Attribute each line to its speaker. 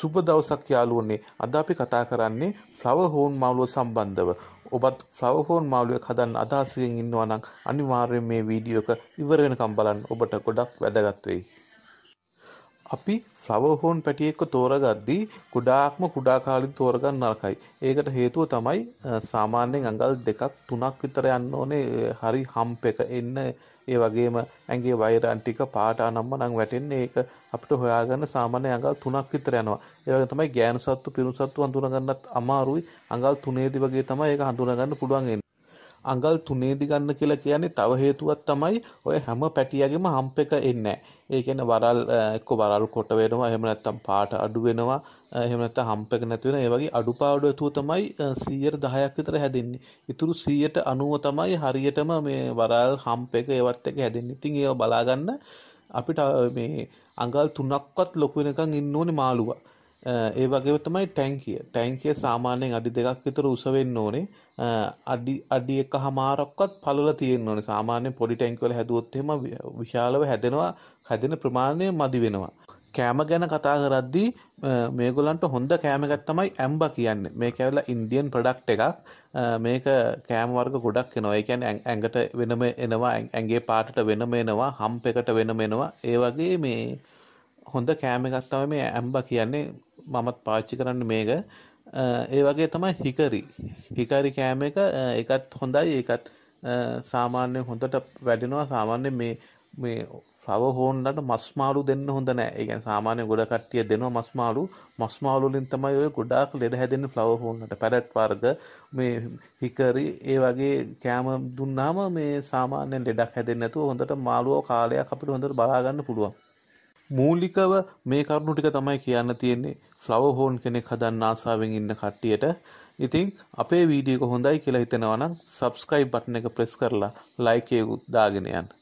Speaker 1: සුබ දවසක් යාළුවනේ අද අපි කතා කරන්නේ ෆ්ලවර් හෝන් මාළුව සම්බන්ධව. ඔබත් ෆ්ලවර් හෝන් මාළුවෙක් හදන්න අදහසකින් ඉන්නවා නම් අනිවාර්යයෙන් මේ වීඩියෝ එක ඉවර වෙනකම් බලන්න ඔබට ගොඩක් වැදගත් වෙයි. අපි ෆ්ලවර්හෝන් පැටියෙක්ව තෝරගද්දී කුඩාක්ම කුඩා කාලින් තෝරගන්න නරකයි. ඒකට හේතුව තමයි සාමාන්‍යයෙන් අඟල් දෙකක් තුනක් විතර යන්න ඕනේ හරි හම්ප එක එන්න ඒ වගේම ඇඟේ වෛරන් ටික පාට අනම්ම නම් වැටෙන්නේ ඒක අපිට හොයාගන්න සාමාන්‍ය අඟල් තුනක් විතර යනවා. ඒ වගේ තමයි ගෑනු සත්තු පිරු සත්තු හඳුනගන්නත් අමාරුයි. අඟල් තුනේදී වගේ තමයි ඒක හඳුනගන්න පුළුවන් අඟල් තුනේදි ගන්න කියලා කියන්නේ තව හේතුවක් තමයි ඔය හැම පැටියගෙම හම්ප එක එන්නේ. ඒ කියන්නේ වරල් එක්ක වරල් කොට වෙනවා එහෙම නැත්නම් පාට අඩු වෙනවා එහෙම නැත්නම් හම්ප එක නැති වෙනවා. ඒ වගේ අඩුපාඩු ඇතුව තමයි 110ක් විතර හැදෙන්නේ. ඉතුරු 190 තමයි හරියටම මේ වරල් හම්ප එක ඒවත් එක හැදෙන්නේ. ඉතින් ඒව බලා ගන්න අපිට මේ අඟල් තුනක්වත් ලොකු වෙනකන් ඉන්න ඕනේ මාළුවා. ඒ වගේ තමයි ටැංකිය ටැංකිය සාමාන්‍යයෙන් අඩි දෙකක් විතර උස වෙන්න ඕනේ අඩි අඩි එක හමාරක්වත් පළල තියෙන්න ඕනේ සාමාන්‍යයෙන් පොඩි ටැංකිය වල හැදුවොත් එහෙම විශාලව හැදෙනවා හැදෙන ප්‍රමාණය මදි වෙනවා කෑම ගැන කතා කරද්දී මේගොල්ලන්ට හොඳ කෑම එකක් තමයි ඇම්බා කියන්නේ මේක ඇවිල්ලා ඉන්දියන් ප්‍රොඩක්ට් එකක් මේක කෑම වර්ග ගොඩක් එනවා ඒ කියන්නේ ඇඟට වෙනම එනවා ඇඟේ පාටට වෙනම එනවා හම්ප් එකට වෙනම එනවා ඒ වගේ මේ හොඳ කෑම එකක් තමයි මේ ඇම්බා කියන්නේ මමත් පාච්චි කරන්න මේක ඒ වගේ තමයි හිකරි හිකාරි කෑම එක එකත් හොඳයි එකත් සාමාන්‍ය හොඳට වැඩෙනවා සාමාන්‍ය මේ මේ ෆව හෝන්ලට මස්මාලු දෙන්න හොඳ නෑ ඒගැන සාමාන්‍ය ගොඩ කට්ටිය දෙනවා මස්මාලු මස්මාලුලින් තමයි ඔය ගොඩාක් ලෙඩ හැදෙන ෆ්ලව හෝන්ලට පැරට් වර්ග මේ හිකරි ඒ වගේ කෑම දුන්නාම මේ සාමාන්‍යෙන් ලෙඩක් හැදෙන්නැතුව හොඳට මාළුවෝ කාලයක් අපිට හොඳට බලාගන්න පුළුවන් මූලිකව මේ කරුණු ටික තමයි කියන්න තියෙන්නේ ෆ්ලවර් හෝන් කෙනෙක් හදන්න ආසාවෙන් ඉන්න කට්ටියට. ඉතින් අපේ වීඩියෝ එක හොඳයි කියලා හිතනවා නම් subscribe button එක press කරලා like එක දාගෙන යන්න.